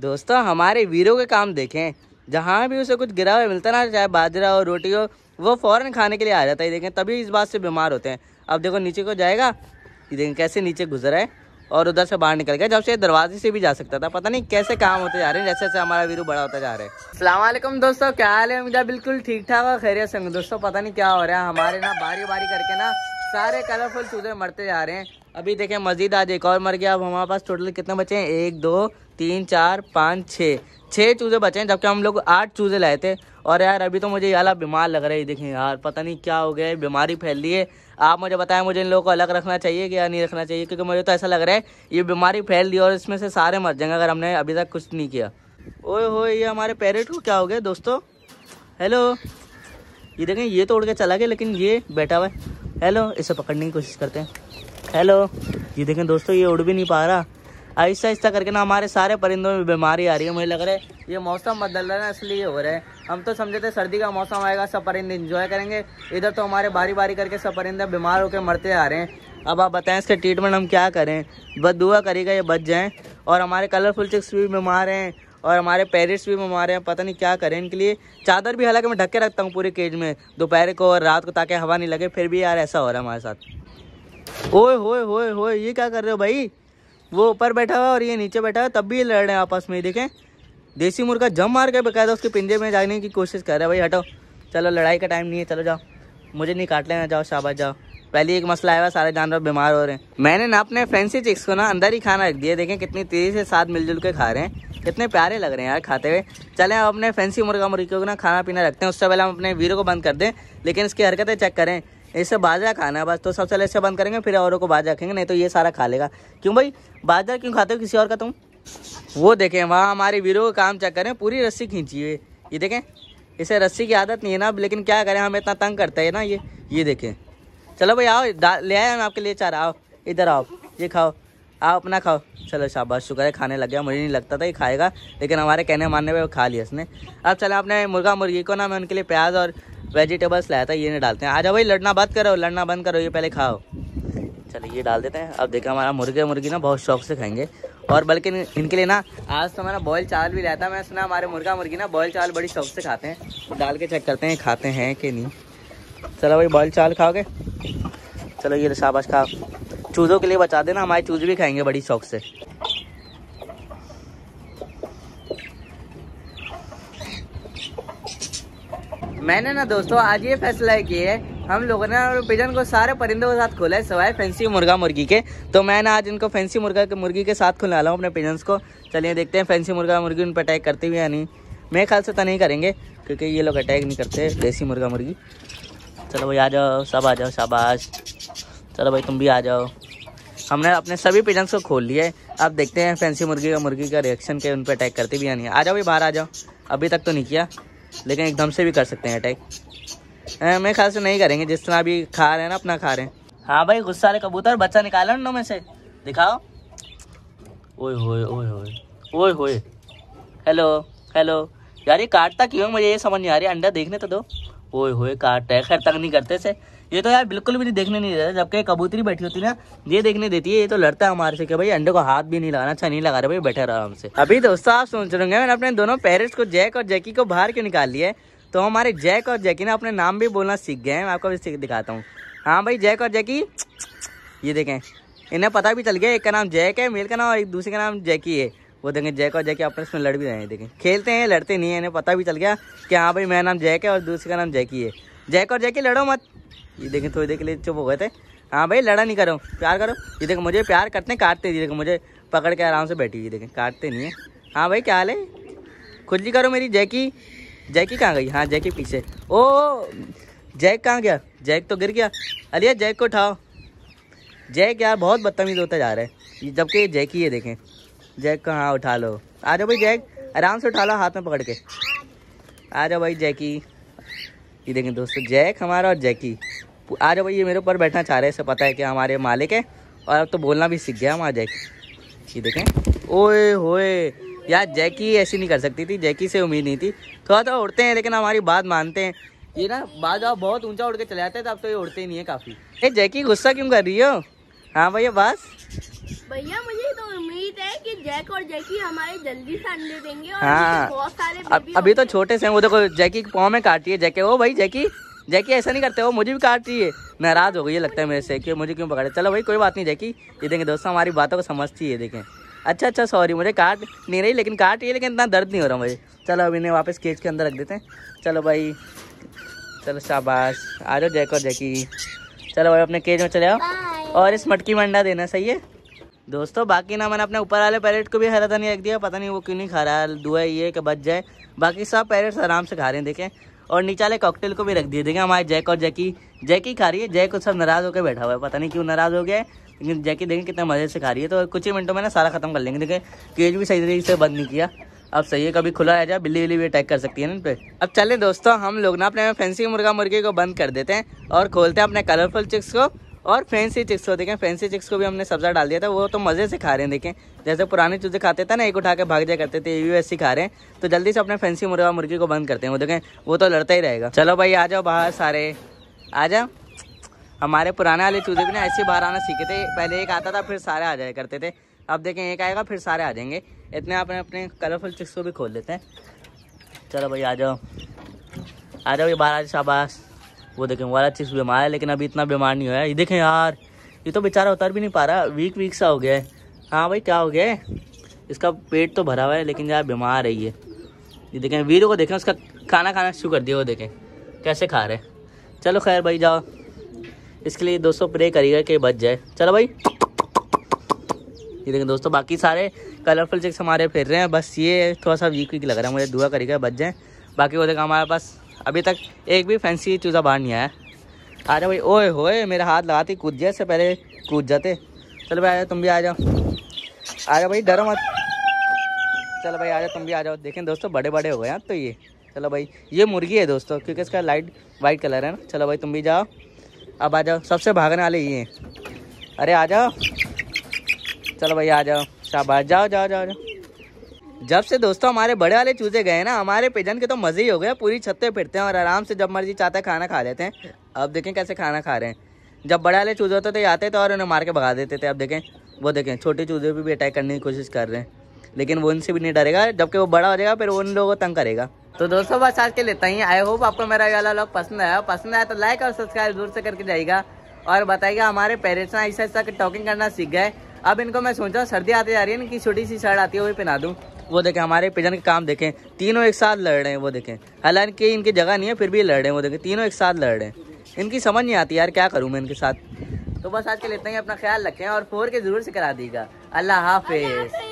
दोस्तों हमारे वीरों के काम देखें जहाँ भी उसे कुछ गिरा हुआ मिलता ना चाहे बाजरा हो रोटी हो वो फ़ौरन खाने के लिए आ जाता है देखें तभी इस बात से बीमार होते हैं अब देखो नीचे को जाएगा ये देखें कैसे नीचे गुजरा है और उधर से बाहर निकल गया जब से दरवाजे से भी जा सकता था पता नहीं कैसे काम होते जा रहे हैं जैसे जैसे हमारा वीरू बड़ा होता जा रहा है असलम दोस्तों क्या हाल है मुझे बिल्कुल ठीक ठाक और खैरियत संग दोस्तों पता नहीं क्या हो रहा है हमारे ना बारी बारी करके ना सारे कलरफुल चूजे मरते जा रहे हैं अभी देखें मजीद आज एक और मर गया अब हमारे पास टोटल कितने बचे हैं एक दो तीन चार पाँच छः छः चूज़े बचे हैं जबकि हम लोग आठ चूज़े लाए थे और यार अभी तो मुझे यार बीमार लग रही है देखें यार पता नहीं क्या हो गया है बीमारी फैल रही है आप मुझे बताएं मुझे इन लोगों को अलग रखना चाहिए कि या नहीं रखना चाहिए क्योंकि मुझे तो ऐसा लग रहा है ये बीमारी फैल रही है और इसमें से सारे मर जाएंगे अगर हमने अभी तक कुछ नहीं किया ओए हो ये हमारे पैरेट को क्या हो गया दोस्तों हेलो ये देखें ये तो उड़ के चला गया लेकिन ये बैठा हुआ है हेलो इसे पकड़ने की कोशिश करते हैं हेलो ये देखें दोस्तों ये उड़ भी नहीं पा रहा आहिस्ता आहिस्ता करके ना हमारे सारे परिंदों में बीमारी आ रही है मुझे लग रहा है ये मौसम बदल रहा है इसलिए हो रहा है हम तो समझे थे सर्दी का मौसम आएगा सब परिंदे इन्जॉय करेंगे इधर तो हमारे बारी बारी करके सब परिंदे बीमार होकर मरते आ रहे हैं अब आप बताएं इसके ट्रीटमेंट हम क्या करें बस दुआ करेगा ये बच जाएँ और हमारे कलरफुल चिक्स भी बीमार हैं और हमारे पेरेंट्स भी बीमार हैं पता नहीं क्या करें इनके लिए चादर भी हालांकि मैं ढक के रखता हूँ पूरे केज में दोपहर को और रात को ताकि हवा नहीं लगे फिर भी यार ऐसा हो रहा है हमारे साथ ओए होए होए होए ये क्या कर रहे हो भाई वो ऊपर बैठा हुआ और ये नीचे बैठा हुआ तब भी लड़ रहे हैं आपस में देखें देसी मुर्गा जम मार के बकायदा उसके पिंजे में जाने की कोशिश कर रहा है भाई हटो चलो लड़ाई का टाइम नहीं है चलो जाओ मुझे नहीं काट लेना जाओ शाबाश जाओ पहले एक मसला आया हुआ सारे जानवर बीमार हो रहे हैं मैंने ना अपने फ्रेंसी चिक्स को ना अंदर ही खाना रख दिया देखें कितनी तेज़ी से साथ मिलजुल के खा रहे हैं कितने प्यारे लग रहे हैं यार खाते हुए चलें अब अपने फैंसी मुर्गा मुर्गी को ना खाना पीना रखते हैं उससे पहले हम अपने वीरों को बंद कर दें लेकिन इसकी हरकतें चेक करें ऐसे बाजरा खाना है बस तो सबसे पहले ऐसे बंद करेंगे फिर औरों को बाजरा खेंगे नहीं तो ये सारा खा लेगा क्यों भाई बाजरा क्यों खाते हो किसी और का तुम वो देखें वहाँ हमारे वीरों का काम चेक करें पूरी रस्सी खींची हुई ये देखें इसे रस्सी की आदत नहीं है ना लेकिन क्या करें हमें इतना तंग करता है ना ये ये देखें चलो भाई आओ ले आए हम आपके लिए चारा आओ इधर आओ ये खाओ आप अपना खाओ चलो शाबाश शुक्र है खाने लग गया मुझे नहीं लगता था ये खाएगा लेकिन हमारे कहने मानने पे खा लिया उसने अब चले आपने मुर्गा मुर्गी को ना मैं उनके लिए प्याज और वेजिटेबल्स लाया था ये नहीं डालते हैं आ जाओ भाई लड़ना बंद करो लड़ना बंद करो ये पहले खाओ चलो ये डाल देते हैं अब देखो हमारा मुर्गे मुर्गी ना बहुत शौक से खाएंगे और बल्कि इनके लिए ना आज तो हमारा बॉयल चावल भी लाया था मैं सुना हमारे मुर्गा मुर्गी ना बॉयल चावल बड़ी शौक से खाते हैं डाल के चेक करते हैं खाते हैं कि नहीं चलो भाई बॉयल चावल खाओगे चलो ये शाबाश खाओ चूजों के लिए बचा देना हमारे चूज भी खाएंगे बड़ी शौक से मैंने ना दोस्तों आज ये फैसला किया है हम लोगों ने पिजन को सारे परिंदों के साथ खोला है सवाए फैंसी मुर्गा मुर्गी के तो मैंने आज इनको फैंसी मुर्गा के मुर्गी के साथ खुला लाऊँ हूँ अपने पिजन्स को चलिए देखते हैं फैंसी मुर्गा मुर्गी उन पर अटैक करते हुए या नहीं मेरे ख्याल से तो नहीं करेंगे क्योंकि ये लोग अटैक नहीं करते देसी मुर्गा मुर्गी चलो भाई आ जाओ सब आ जाओ शाबाश चलो भाई तुम भी आ जाओ हमने अपने सभी पिजन्स को खोल लिए अब देखते हैं फैंसी मुर्गी का मुर्गी का रिएक्शन के उन पर अटैक करते भी या नहीं आ जाओ भाई बाहर आ जाओ अभी तक तो नहीं किया लेकिन एकदम से भी कर सकते हैं अटैक मेरे ख्याल से नहीं करेंगे जिस तरह अभी खा रहे हैं ना अपना खा रहे हैं हाँ भाई गुस्सा रहे कबूतर बच्चा निकाला उन में से दिखाओ ओए होए ओए होए ओए होए हेलो हेलो यार ये काटता क्यों मुझे ये समझ नहीं आ रही अंडा देखने तो दो ओए होए काटता है खैर तंग नहीं करते से ये तो यार बिल्कुल भी नहीं देखने नहीं देता जबकि कबूतरी बैठी होती ना ये देखने देती है ये तो लड़ता है हमारे से कि भाई अंडे को हाथ भी नहीं लगाना अच्छा नहीं लगा रहा भाई बैठे रहा हमसे अभी दोस्तों आप सोच रहे मैंने अपने दोनों पेरेंट्स को जैक और जैकी को बाहर क्यों निकाल लिया तो हमारे जैक और जैकी ना अपने नाम भी बोलना सीख गए हैं मैं आपको भी दिखाता हूँ हाँ भाई जैक और जैकी ये देखें इन्हें पता भी चल गया एक का नाम जैक है मेरे का नाम और एक दूसरे का नाम जैकी है वो देखें जैक और जैकी आपस में लड़ भी रहे हैं देखें खेलते हैं लड़ते नहीं है इन्हें पता भी चल गया कि हाँ भाई मेरा नाम जैक है और दूसरे का नाम जैकी है जैक और जैकी लड़ो मत ये देखें थोड़ी तो देर के लिए चुप हो गए थे हाँ भाई लड़ा नहीं करो प्यार करो ये देखो मुझे प्यार करते हैं काटते हैं देखो मुझे पकड़ के आराम से बैठी हुई देखें काटते नहीं है हाँ भाई क्या हाल है खुजली करो मेरी जैकी जैकी कहाँ गई हाँ जैकी पीछे ओ जैक कहाँ गया जैक तो गिर गया अरे यार जैक को उठाओ जैक यार बहुत बदतमीज होता जा रहा है जबकि जैकी ही है देखें जैक को हाँ उठा लो आ जाओ भाई जैक आराम से उठा लो हाथ में पकड़ के आ जाओ भाई जैकी ये देखें दोस्तों जैक हमारा और जैकी आ जाओ भाई ये मेरे ऊपर बैठना चाह रहे हैं इसे पता है कि हमारे मालिक है और अब तो बोलना भी सीख गया हमारा जैकी ये देखें ओए होए यार जैकी ऐसी नहीं कर सकती थी जैकी से उम्मीद नहीं थी थोड़ा थोड़ा उड़ते हैं लेकिन हमारी बात मानते हैं ये ना बाद आप बहुत ऊँचा उड़ के चले जाते हैं तो अब तो ये उड़ते ही नहीं है काफ़ी ए जैकी गुस्सा क्यों कर रही हो हाँ भैया बस भैया मुझे तो उम्मीद है कि जैक और जैकी हमारे जल्दी से अंडे देंगे और हाँ। बहुत सारे अब, अभी तो छोटे से हैं वो देखो जैकी पाँव में काटती है जैके ओ भाई जैकी जैकी ऐसा नहीं करते हो मुझे भी काटती है नाराज हो गई है लगता है मेरे से कि मुझे क्यों पकड़े चलो भाई कोई बात नहीं जैकी ये देखें दोस्तों हमारी बातों को समझती है देखें अच्छा अच्छा सॉरी मुझे काट नहीं रही लेकिन काट रही है लेकिन इतना दर्द नहीं हो रहा मुझे चलो अभी इन्हें वापस केज के अंदर रख देते हैं चलो भाई चलो शाबाश आ जाओ जैक और जैकी चलो भाई अपने केज में चले आओ और इस मटकी में अंडा देना सही है दोस्तों बाकी ना मैंने अपने ऊपर वाले पैरेट को भी हरा धनी रख दिया पता नहीं वो क्यों नहीं खा रहा है दुआ ये कि बच जाए बाकी सब पैरेट्स आराम से खा रहे हैं देखें और नीचे वाले कॉकटेल को भी रख दिए देखें हमारे जैक और जैकी जैकी खा रही है जैक सब नाराज़ होकर बैठा हुआ है पता नहीं क्यों नाराज़ हो गया लेकिन जैकी देखें कितना मज़े से खा रही है तो कुछ ही मिनटों में ना सारा खत्म कर लेंगे देखें केज भी सही तरीके से बंद नहीं किया अब सही है कभी खुला रह जाए बिल्ली बिल्ली भी अटैक कर सकती है ना इन पर अब चलें दोस्तों हम लोग ना अपने फैंसी मुर्गा मुर्गी को बंद कर देते हैं और खोलते हैं अपने कलरफुल चिक्स को और फैंसी चिक्स को देखें फैंसी चिक्स को भी हमने सब्जा डाल दिया था वो तो मज़े से खा रहे हैं देखें जैसे पुराने चूजे खाते थे ना एक उठा के भाग जाए करते थे यूएससी खा रहे हैं तो जल्दी से अपने फैंसी मुर्गा मुर्गी को बंद करते हैं वो देखें वो तो लड़ता ही रहेगा चलो भाई आ जाओ बाहर सारे आ जाओ हमारे पुराने वाले चूजे भी ना ऐसे बाहर आना सीखे थे पहले एक आता था फिर सारे आ जाया करते थे अब देखें एक आएगा फिर सारे आ जाएंगे इतने अपने अपने कलरफुल चिक्स को भी खोल लेते हैं चलो भाई आ जाओ आ जाओ आ जाओ शाबाश वो देखें वाला चीज़ बीमार है लेकिन अभी इतना बीमार नहीं हुआ है ये देखें यार ये तो बेचारा उतर भी नहीं पा रहा वीक वीक सा हो गया है हाँ भाई क्या हो गया है इसका पेट तो भरा हुआ है लेकिन यार बीमार है ये ये देखें वीरू को देखें उसका खाना खाना शुरू कर दिया वो देखें कैसे खा रहे चलो खैर भाई जाओ इसके लिए दोस्तों प्रे करिएगा कि बच जाए चलो भाई ये देखें दोस्तों बाकी सारे कलरफुल चिक्स हमारे फिर रहे हैं बस ये थोड़ा सा वीक वीक लग रहा है मुझे दुआ करिएगा बच जाए बाकी वो देखें हमारे पास अभी तक एक भी फैंसी चूज़ा बाहर नहीं आया आ जाओ भाई ओए होए मेरा हाथ लगाती कूद जाए इससे पहले कूद जाते चलो भाई आ जाओ तुम भी आ जाओ आ जाओ भाई डरो मत चलो भाई आ जाओ तुम भी आ जाओ देखें दोस्तों बड़े बड़े हो गए हैं तो ये चलो भाई ये मुर्गी है दोस्तों क्योंकि इसका लाइट वाइट कलर है ना चलो भाई तुम भी जाओ अब आ जाओ सबसे भागने वाले ये हैं अरे आ जाओ चलो भाई आ जाओ शाबाश जाओ जाओ जाओ जाओ जब से दोस्तों हमारे बड़े वाले चूजे गए ना हमारे पिजन के तो मज़े ही हो गए पूरी छत पे फिरते हैं और आराम से जब मर्जी चाहता है खाना खा लेते हैं अब देखें कैसे खाना खा रहे हैं जब बड़े वाले चूजे होते थे आते थे और उन्हें मार के भगा देते थे अब देखें वो देखें छोटे चूजे पर भी अटैक करने की कोशिश कर रहे हैं लेकिन वो उनसे भी नहीं डरेगा जबकि वो बड़ा हो जाएगा फिर उन लोगों को तंग करेगा तो दोस्तों बस आज के लेता ही आई होप आपको मेरा ये वाला लोग पसंद आया पसंद आया तो लाइक और सब्सक्राइब जरूर से करके जाएगा और बताइएगा हमारे पेरेंट्स ना ऐसा ऐसा टॉकिंग करना सीख गए अब इनको मैं सोच रहा हूँ सर्दी आती जा रही है इनकी छोटी सी शर्ट आती है वही पहना दूँ वो देखें हमारे पिजन के काम देखें तीनों एक साथ लड़ रहे हैं वो देखें हालांकि इनकी जगह नहीं है फिर भी लड़ रहे हैं वो देखें तीनों एक साथ लड़ रहे हैं इनकी समझ नहीं आती यार क्या करूँ मैं इनके साथ तो बस आज के लिए इतना ही अपना ख्याल रखें और फोर के ज़रूर से करा दीगा अल्लाह हाफिज़